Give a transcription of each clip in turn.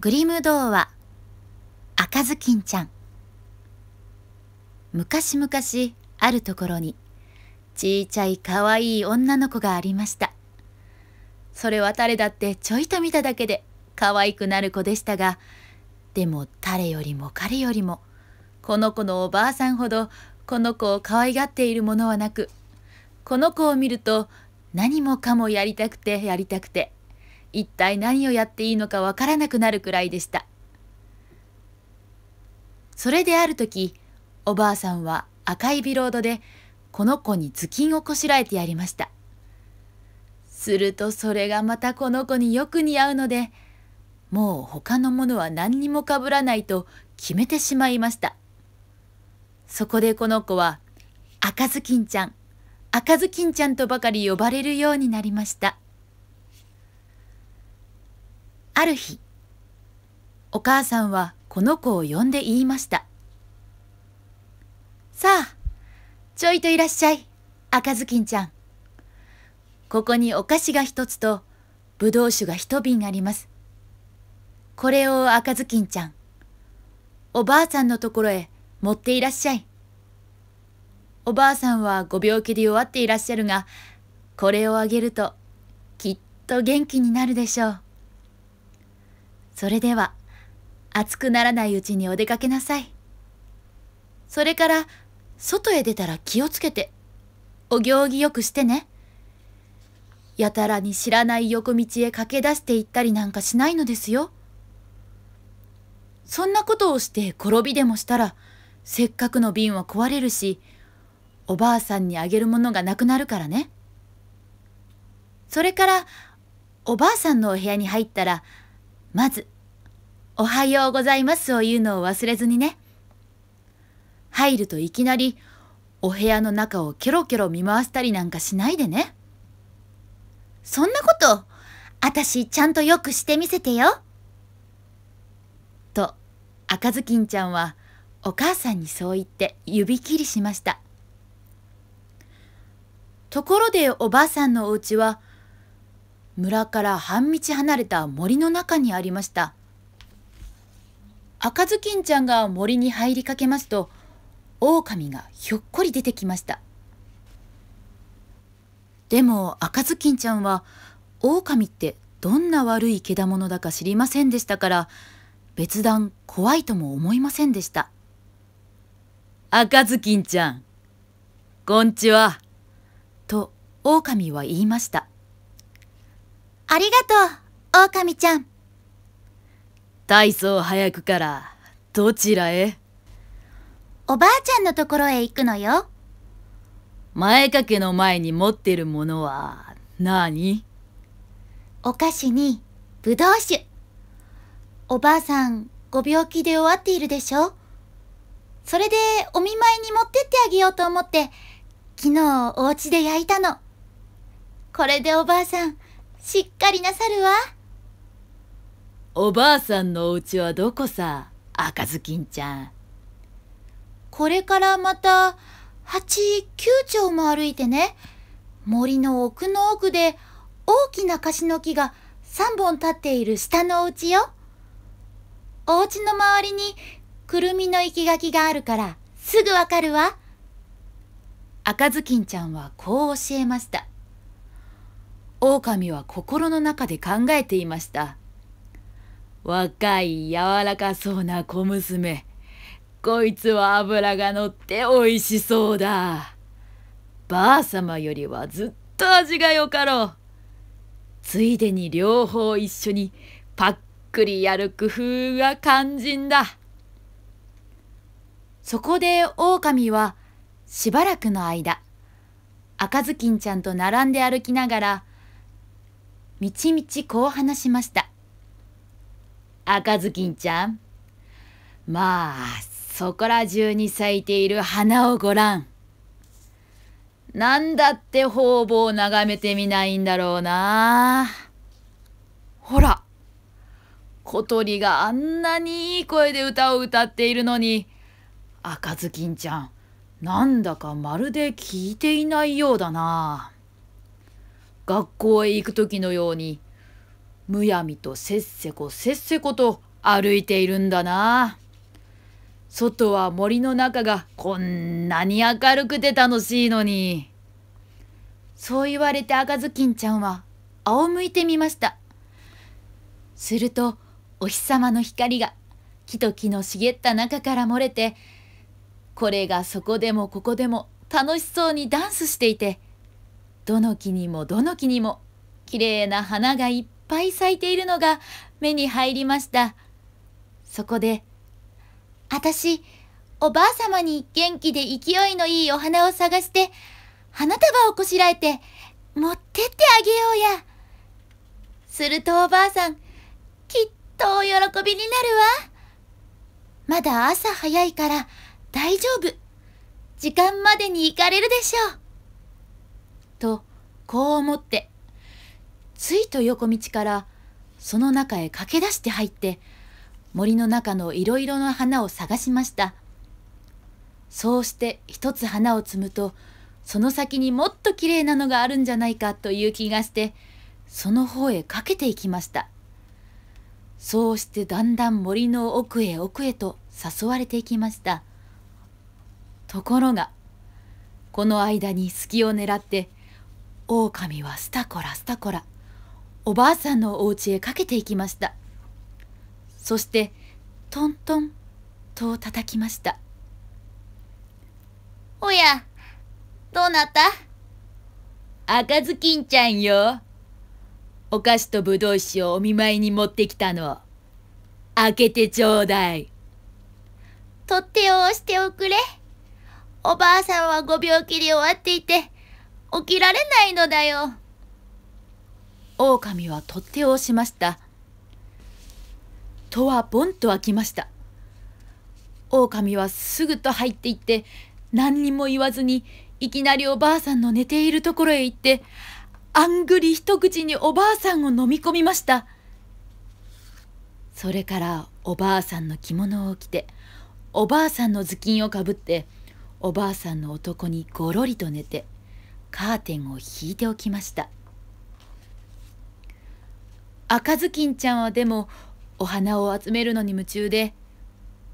グリム童話赤ずきんちゃん昔々あるところにちいちゃいかわいい女の子がありましたそれは誰だってちょいと見ただけで可愛くなる子でしたがでも誰よりも彼よりもこの子のおばあさんほどこの子を可愛がっているものはなくこの子を見ると何もかもやりたくてやりたくて一体何をやっていいのかわからなくなるくらいでした。それである時、おばあさんは赤いビロードで、この子に頭巾をこしらえてやりました。するとそれがまたこの子によく似合うので、もう他のものは何にもかぶらないと決めてしまいました。そこでこの子は、赤ずきんちゃん、赤ずきんちゃんとばかり呼ばれるようになりました。ある日、お母さんはこの子を呼んで言いました。さあ、ちょいといらっしゃい、赤ずきんちゃん。ここにお菓子が一つと、ぶどう酒が一瓶あります。これを赤ずきんちゃん、おばあさんのところへ持っていらっしゃい。おばあさんはご病気で弱っていらっしゃるが、これをあげると、きっと元気になるでしょう。それでは、暑くならないうちにお出かけなさい。それから、外へ出たら気をつけて、お行儀よくしてね。やたらに知らない横道へ駆け出していったりなんかしないのですよ。そんなことをして転びでもしたら、せっかくの瓶は壊れるし、おばあさんにあげるものがなくなるからね。それから、おばあさんのお部屋に入ったら、まず、おはようございますを言うのを忘れずにね。入るといきなり、お部屋の中をキョロキョロ見回したりなんかしないでね。そんなこと、あたしちゃんとよくしてみせてよ。と、赤ずきんちゃんは、お母さんにそう言って指切りしました。ところでおばあさんのお家は、村から半道離れた森の中にありました赤ずきんちゃんが森に入りかけますと狼がひょっこり出てきましたでも赤ずきんちゃんは狼ってどんな悪い獣だか知りませんでしたから別段怖いとも思いませんでした赤ずきんちゃんこんちはと狼は言いましたありがとう、狼ちゃん。体操早くから、どちらへおばあちゃんのところへ行くのよ。前掛けの前に持ってるものは何、お菓子に、ぶどう酒。おばあさん、ご病気で終わっているでしょそれで、お見舞いに持ってってあげようと思って、昨日、お家で焼いたの。これでおばあさん、しっかりなさるわ。おばあさんのお家はどこさ、赤ずきんちゃん。これからまた、8、9丁も歩いてね。森の奥の奥で、大きな樫の木が3本立っている下のお家よ。お家の周りに、くるみの生垣があるから、すぐわかるわ。赤ずきんちゃんはこう教えました。狼は心の中で考えていました。若い柔らかそうな小娘。こいつは脂がのって美味しそうだ。ばあさまよりはずっと味がよかろう。ついでに両方一緒にパックリやる工夫が肝心だ。そこで狼はしばらくの間、赤ずきんちゃんと並んで歩きながらみちみちこう話しました。赤ずきんちゃん、まあ、そこら中に咲いている花をごらんなんだって方々を眺めてみないんだろうな。ほら、小鳥があんなにいい声で歌を歌っているのに、赤ずきんちゃん、なんだかまるで聞いていないようだな。学校へ行く時のようにむやみとせっせこせっせこと歩いているんだな。外は森の中がこんなに明るくて楽しいのに。そう言われて赤ずきんちゃんは仰向いてみました。するとお日様の光が木と木の茂った中から漏れてこれがそこでもここでも楽しそうにダンスしていてどの木にもどの木にも綺麗な花がいっぱい咲いているのが目に入りました。そこで、あたし、おばあさまに元気で勢いのいいお花を探して、花束をこしらえて、持ってってあげようや。するとおばあさん、きっとお喜びになるわ。まだ朝早いから大丈夫。時間までに行かれるでしょう。とこう思ってついと横道からその中へ駆け出して入って森の中のいろいろな花を探しましたそうして一つ花を摘むとその先にもっときれいなのがあるんじゃないかという気がしてその方へかけていきましたそうしてだんだん森の奥へ奥へと誘われていきましたところがこの間に隙を狙って狼はスタコラスタコラおばあさんのお家へかけていきましたそしてトントンと叩きましたおやどうなった赤ずきんちゃんよお菓子とぶどう酒をお見舞いに持ってきたの開けてちょうだい取っ手を押しておくれおばあさんはご病気で終わっていて起きられないのだよ。狼は取っ手を押しました。戸はボンと開きました。狼はすぐと入っていって、何にも言わずに、いきなりおばあさんの寝ているところへ行って、あんぐり一口におばあさんを飲み込みました。それからおばあさんの着物を着て、おばあさんの頭巾をかぶって、おばあさんの男にごろりと寝て、カーテンを引いておきました赤ずきんちゃんはでもお花を集めるのに夢中で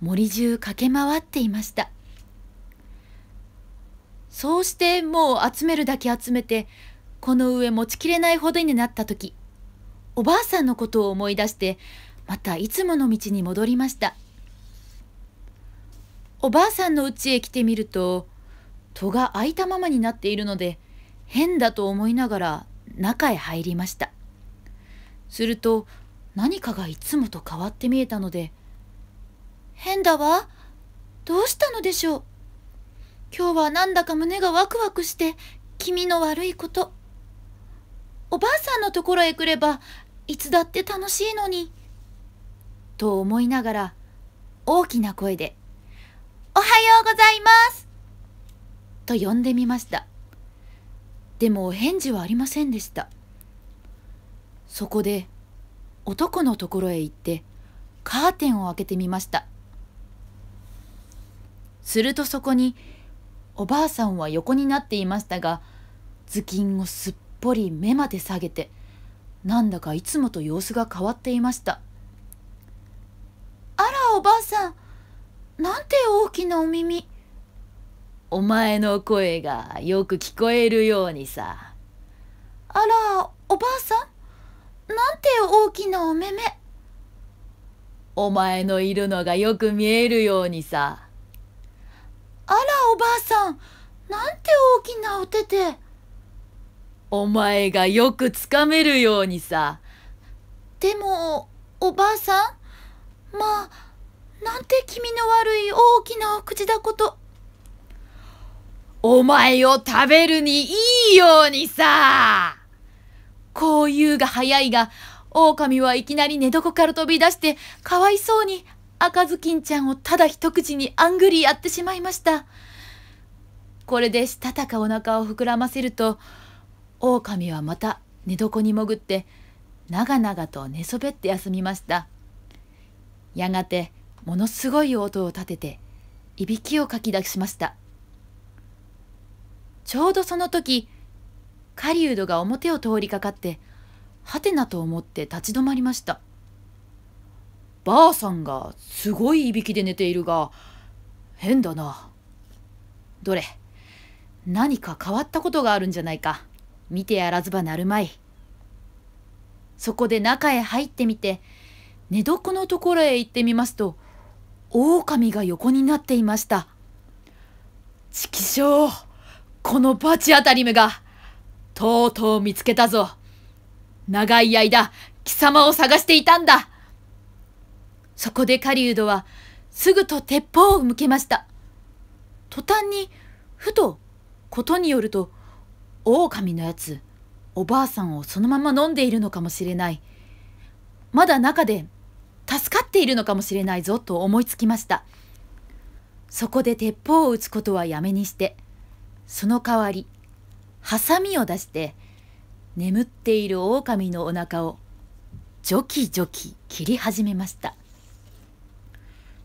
森中駆け回っていましたそうしてもう集めるだけ集めてこの上持ちきれないほどになった時おばあさんのことを思い出してまたいつもの道に戻りましたおばあさんの家へ来てみると戸が開いたままになっているので変だと思いながら中へ入りましたすると何かがいつもと変わって見えたので「変だわどうしたのでしょう今日はなんだか胸がワクワクして気味の悪いことおばあさんのところへ来ればいつだって楽しいのに」と思いながら大きな声で「おはようございますと呼んでみましたでも返事はありませんでしたそこで男のところへ行ってカーテンを開けてみましたするとそこにおばあさんは横になっていましたが頭巾をすっぽり目まで下げてなんだかいつもと様子が変わっていましたあらおばあさんなんて大きなお耳お前の声がよく聞こえるようにさ。あら、おばあさんなんて大きなお目目。お前のいるのがよく見えるようにさ。あら、おばあさんなんて大きなおててお前がよくつかめるようにさ。でも、おばあさんまあ、なんて気味の悪い大きなお口だこと。お前を食べるにいいようにさこう言うが早いが、狼はいきなり寝床から飛び出して、かわいそうに赤ずきんちゃんをただ一口にあんぐりやってしまいました。これでしたたかお腹を膨らませると、狼はまた寝床に潜って、長々と寝そべって休みました。やがて、ものすごい音を立てて、いびきをかき出しました。ちょうどその時、狩人が表を通りかかって、はてなと思って立ち止まりました。ばあさんがすごいいびきで寝ているが、変だな。どれ、何か変わったことがあるんじゃないか。見てやらずばなるまい。そこで中へ入ってみて、寝床のところへ行ってみますと、狼が横になっていました。ちきしょうこのバチ当たりめが、とうとう見つけたぞ。長い間、貴様を探していたんだ。そこで狩人は、すぐと鉄砲を向けました。途端に、ふと、ことによると、狼のやつ、おばあさんをそのまま飲んでいるのかもしれない。まだ中で、助かっているのかもしれないぞと思いつきました。そこで鉄砲を撃つことはやめにして、その代わり、ハサミを出して、眠っている狼のお腹を、ジョキジョキ切り始めました。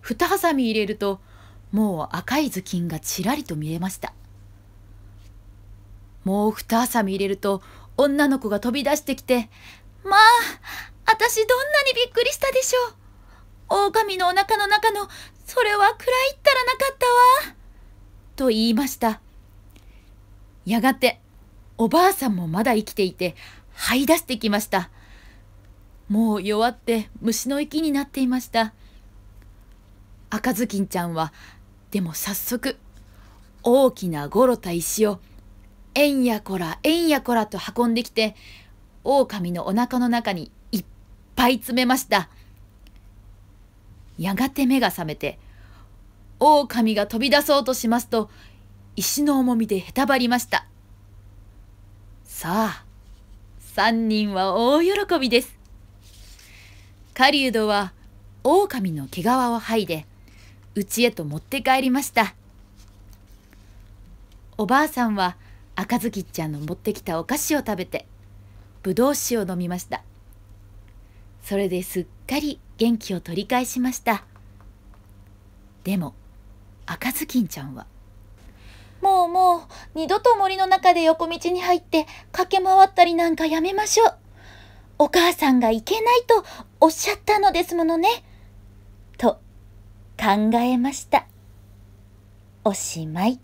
二ハサミ入れると、もう赤い頭巾がちらりと見えました。もう二ハサミ入れると、女の子が飛び出してきて、まあ、私どんなにびっくりしたでしょう。狼のお腹の中の、それは暗いったらなかったわ。と言いました。やがておばあさんもまだ生きていて這い出してきましたもう弱って虫の息になっていました赤ずきんちゃんはでも早速大きなゴロた石をえんやこらえんやこらと運んできて狼のおなかの中にいっぱい詰めましたやがて目が覚めて狼が飛び出そうとしますと石の重みでへたばりましたさあ3人は大喜びです狩人は狼の毛皮を剥いで家へと持って帰りましたおばあさんは赤ずきちゃんの持ってきたお菓子を食べてぶどう酒を飲みましたそれですっかり元気を取り返しましたでも赤ずきんちゃんは「もうもう、二度と森の中で横道に入って駆け回ったりなんかやめましょう。お母さんがいけないとおっしゃったのですものね。と、考えました。おしまい。